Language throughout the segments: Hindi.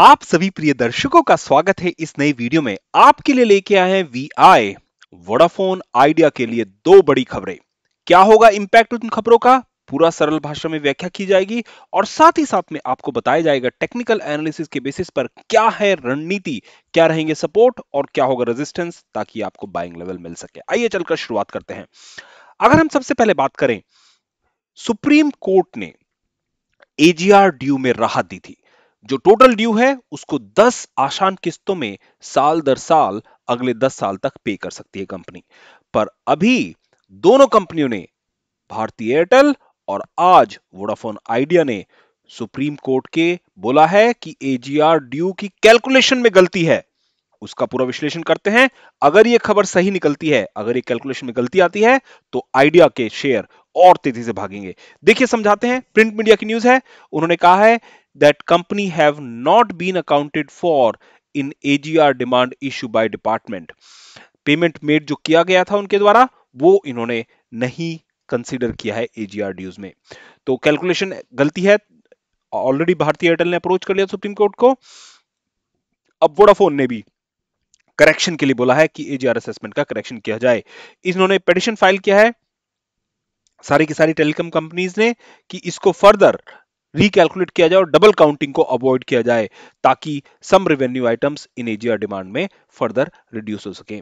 आप सभी प्रिय दर्शकों का स्वागत है इस नई वीडियो में आपके लिए लेके आए हैं वी आई वोडाफोन आइडिया के लिए दो बड़ी खबरें क्या होगा इंपैक्ट उन खबरों का पूरा सरल भाषा में व्याख्या की जाएगी और साथ ही साथ में आपको बताया जाएगा टेक्निकल एनालिसिस के बेसिस पर क्या है रणनीति क्या रहेंगे सपोर्ट और क्या होगा रेजिस्टेंस ताकि आपको बाइंग लेवल मिल सके आइए चलकर शुरुआत करते हैं अगर हम सबसे पहले बात करें सुप्रीम कोर्ट ने एजीआर ड्यू में राहत दी थी जो टोटल ड्यू है उसको 10 आसान किस्तों में साल दर साल अगले 10 साल तक पे कर सकती है कंपनी पर अभी दोनों कंपनियों ने भारतीय एयरटेल और आज वोडाफोन आइडिया ने सुप्रीम कोर्ट के बोला है कि एजीआर ड्यू की कैलकुलेशन में गलती है उसका पूरा विश्लेषण करते हैं अगर यह खबर सही निकलती है अगर ये कैलकुलेशन में गलती आती है तो आइडिया के शेयर और तेजी से भागेंगे देखिए समझाते हैं प्रिंट मीडिया की न्यूज है उन्होंने कहा है that company have not been accounted for in AGR demand issue by department payment made जो किया गया था उनके द्वारा वो इन्होंने नहीं कंसीडर किया है एजीआर ड्यूज में तो कैलकुलेशन गलती है ऑलरेडी भारतीय एयरटेल ने अप्रोच कर लिया सुप्रीम कोर्ट को अब वोडाफोन ने भी करेक्शन के लिए बोला है कि एजीआर असेसमेंट का करेक्शन किया जाए इन्होंने पिटिशन फाइल किया है सारी की सारी टेलीकॉम कंपनीज ने कि इसको फर्दर रिकैलकुलेट किया जाए और डबल काउंटिंग को अवॉइड किया जाए ताकि some revenue items in AGR demand में फर्दर रिड्यूस हो सके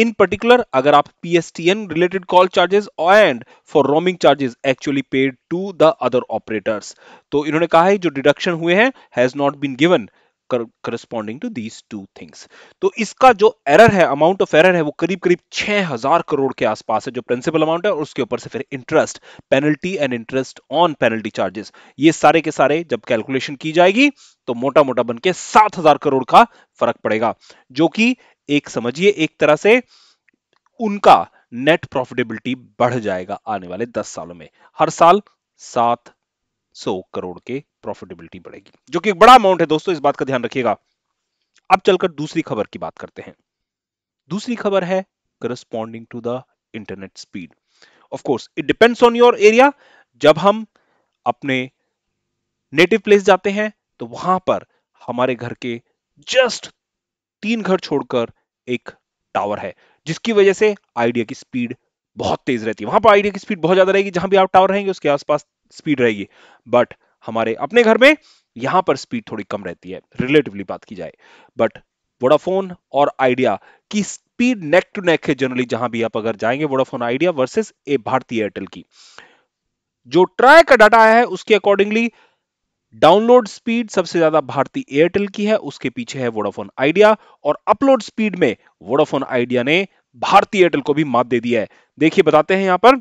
इन पर्टिकुलर अगर आप PSTN related call charges and for roaming charges actually paid to the other operators तो इन्होंने कहा है जो डिडक्शन हुए हैं has not been given corresponding to these two things तो इसका जो एरर है अमाउंट ऑफ एरर है वो करीब करीब छह हजार करोड़ के आसपास है जो प्रिंसिपल अमाउंट है और उसके ऊपर से फिर interest penalty and interest on penalty charges ये सारे के सारे जब कैलकुलेशन की जाएगी तो मोटा मोटा बन के सात हजार करोड़ का फर्क पड़ेगा जो कि एक समझिए एक तरह से उनका नेट प्रॉफिटेबिलिटी बढ़ जाएगा आने वाले दस सालों में हर साल सात 100 करोड़ के प्रॉफिटेबिलिटी बढ़ेगी जो कि एक बड़ा अमाउंट है दोस्तों इस बात का ध्यान रखिएगा अब चलकर दूसरी खबर की बात करते हैं दूसरी खबर है corresponding to the internet speed of course it depends on your area जब हम अपने नेटिव प्लेस जाते हैं तो वहां पर हमारे घर के जस्ट तीन घर छोड़कर एक टावर है जिसकी वजह से आइडिया की स्पीड बहुत तेज रहती है वहां पर आइडिया की स्पीड बहुत ज्यादा रहेगी जहां भी आप टावर रहेंगे उसके आसपास स्पीड रहेगी बट हमारे अपने घर में यहां पर स्पीड थोड़ी कम रहती है रिलेटिवली बात की जाए बट वोडाफोन और आइडिया की स्पीड नेक टू नेक है जनरली जहां भी आप अगर जाएंगे वोडाफोन आइडिया वर्सेस ए भारतीय एयरटेल की जो ट्राई का डाटा आया है उसके अकॉर्डिंगली डाउनलोड स्पीड सबसे ज्यादा भारतीय एयरटेल की है उसके पीछे है वोडाफोन आइडिया और अपलोड स्पीड में वोडाफोन आइडिया ने भारतीय एयरटेल को भी मात दे दिया है देखिए बताते हैं यहां पर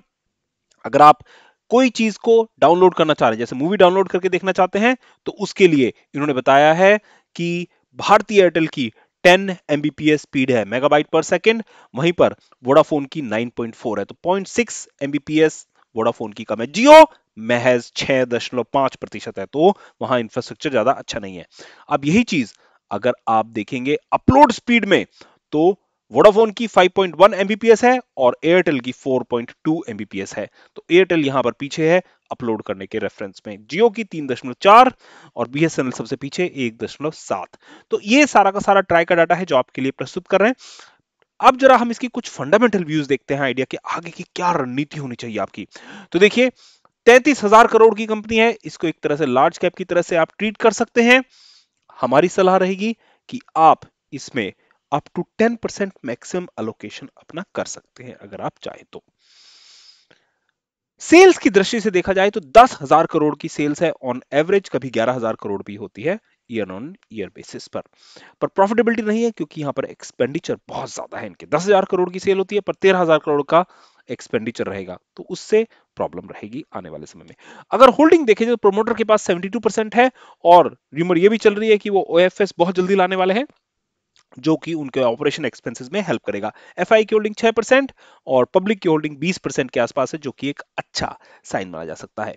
अगर आप कोई चीज को डाउनलोड करना चाह रहे हैं जैसे मूवी डाउनलोड करके देखना चाहते हैं तो उसके लिए इन्होंने बताया है कि भारतीय एयरटेल की 10 एमबीपीएस स्पीड है मेगाबाइट पर सेकंड वहीं पर वोडाफोन की 9.4 है तो 0.6 एमबीपीएस वोडाफोन की कम है जियो महज 6.5 प्रतिशत है तो वहां इंफ्रास्ट्रक्चर ज्यादा अच्छा नहीं है अब यही चीज अगर आप देखेंगे अपलोड स्पीड में तो वोडाफोन की 5.1 एमबीपीएस है और एयरटेल की 4.2 एमबीपीएस है तो एयरटेल यहां पर पीछे है अपलोड करने के रेफरेंस में जियो की 3.4 और बीएसएनएल सबसे पीछे 1.7 तो ये सारा का सारा ट्राई का डाटा है जो आपके लिए प्रस्तुत कर रहे हैं अब जरा हम इसकी कुछ फंडामेंटल व्यूज देखते हैं आइडिया के आगे की क्या रणनीति होनी चाहिए आपकी तो देखिए तैतीस हजार करोड़ की कंपनी है इसको एक तरह से लार्ज कैप की तरह से आप ट्रीट कर सकते हैं हमारी सलाह रहेगी कि आप इसमें अप टू 10% मैक्सिमम अलोकेशन अपना कर सकते हैं अगर आप चाहे तो सेल्स की दृष्टि से देखा जाए तो दस हजार करोड़ की सेल्स है ऑन एवरेज कभी ग्यारह हजार करोड़ भी होती है ईयर ऑन ईयर बेसिस पर पर प्रॉफिटेबिलिटी नहीं है क्योंकि यहां पर एक्सपेंडिचर बहुत ज्यादा है इनके दस हजार करोड़ की सेल होती है पर तेरह हजार करोड़ का एक्सपेंडिचर रहेगा तो उससे प्रॉब्लम रहेगी आने वाले समय में अगर होल्डिंग देखे तो प्रोमोटर के पास सेवेंटी परसेंट है और र्यूमर यह भी चल रही है कि वो ओ बहुत जल्दी लाने वाले हैं जो कि उनके ऑपरेशन एक्सपेंसेस में हेल्प करेगा एफ की होल्डिंग 6% परसेंट और पब्लिक की होल्डिंग 20% परसेंट के आसपास है जो कि एक अच्छा साइन माना जा सकता है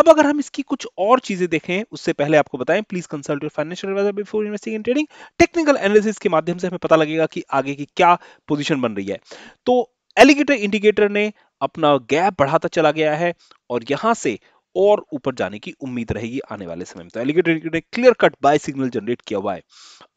अब अगर हम इसकी कुछ और चीजें देखें उससे पहले आपको बताएं please consult financial advisor before investing in trading technical analysis के माध्यम से हमें पता लगेगा कि आगे की क्या पोजिशन बन रही है तो एलिगेटर इंडिकेटर ने अपना गैप बढ़ाता चला गया है और यहां से और ऊपर जाने की उम्मीद रहेगी आने वाले समय में तो एलिगेटर ने clear cut buy signal generate किया हुआ है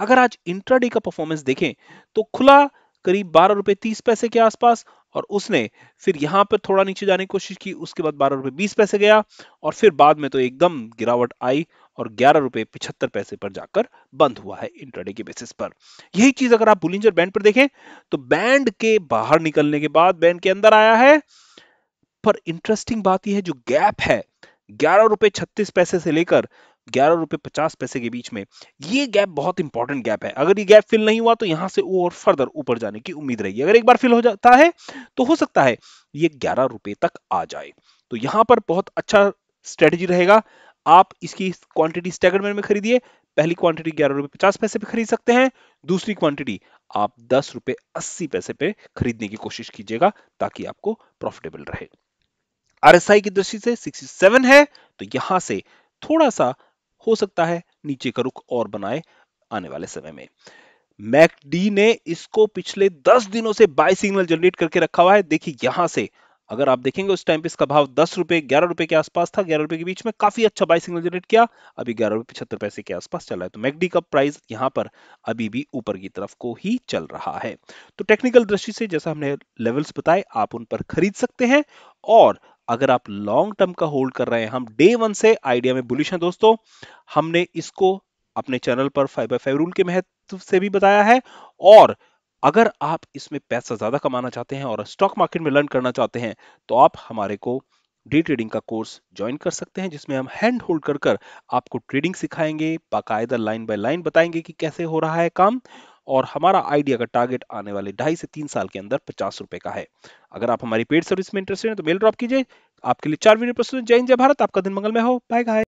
अगर आज इंट्राडे का परफॉर्मेंस देखें तो खुला करीब बारह रुपए तीस पैसे के आसपास और उसने फिर यहां पर थोड़ा नीचे जाने की कोशिश की उसके बाद बारह रुपए बीस पैसे गया और फिर बाद में तो एकदम गिरावट आई और ग्यारह रुपए पिछहत्तर पैसे पर जाकर बंद हुआ है इंटरडे के बेसिस पर यही चीज अगर आप बुलिंजर बैंड पर देखें तो बैंड के बाहर निकलने के बाद बैंड के अंदर आया है पर इंटरेस्टिंग बात यह है जो गैप है ग्यारह रुपए छत्तीस पैसे से लेकर ग्यारह रुपए पचास पैसे के बीच में ये गैप बहुत इंपॉर्टेंट गैप है अगर ये गैप फिल नहीं हुआ तो यहां से और फर्दर ऊपर जाने की उम्मीद रहेगी अगर एक बार फिल हो जाता है तो हो सकता है ये ग्यारह रुपए तक आ जाए तो यहां पर बहुत अच्छा स्ट्रेटेजी रहेगा आप इसकी क्वांटिटी स्टेगरमेंट में खरीदिए पहली क्वांटिटी ग्यारह रुपए पचास पैसे पे खरीद सकते हैं दूसरी क्वांटिटी आप दस रुपए अस्सी पैसे पे खरीदने की कोशिश कीजिएगा ताकि आपको प्रॉफिटेबल रहे आरएसआई की दृष्टि से 67 है तो यहां से थोड़ा सा हो सकता है नीचे का रुख और बनाए आने वाले समय में मैकडी ने इसको पिछले 10 दिनों से बाय सिग्नल जनरेट करके रखा हुआ है देखिए यहां से अगर आप देखेंगे उस टाइम पे इसका भाव दस रुपए ग्यारह रुपए के आसपास था ग्यारह रुपए के बीच में काफी अच्छा बाय सिग्नल जनरेट किया अभी ग्यारह रुपए पचहत्तर पैसे के आसपास चला है तो मैकडी का प्राइस यहां पर अभी भी ऊपर की तरफ को ही चल रहा है तो टेक्निकल दृष्टि से जैसा हमने लेवल्स बताए आप उन पर खरीद सकते हैं और अगर आप लॉन्ग टर्म का होल्ड कर रहे हैं हम डे वन से आइडिया में बुलिश हैं दोस्तों हमने इसको अपने चैनल पर फाइव बाई फाइव रूल के महत्व से भी बताया है और अगर आप इसमें पैसा ज्यादा कमाना चाहते हैं और स्टॉक मार्केट में लर्न करना चाहते हैं तो आप हमारे को डे ट्रेडिंग का कोर्स ज्वाइन कर सकते हैं जिसमें हम हैंड होल्ड कर कर आपको ट्रेडिंग सिखाएंगे बाकायदा लाइन बाय लाइन बताएंगे कि कैसे हो रहा है काम और हमारा आइडिया का टारगेट आने वाले ढाई से तीन साल के अंदर पचास रुपए का है अगर आप हमारी पेड सर्विस में इंटरेस्टेड हैं तो मेल ड्रॉप कीजिए आपके लिए चार वीडियो प्रस्तुत जय हिंद जय भारत आपका दिन मंगलमय हो बाय गाय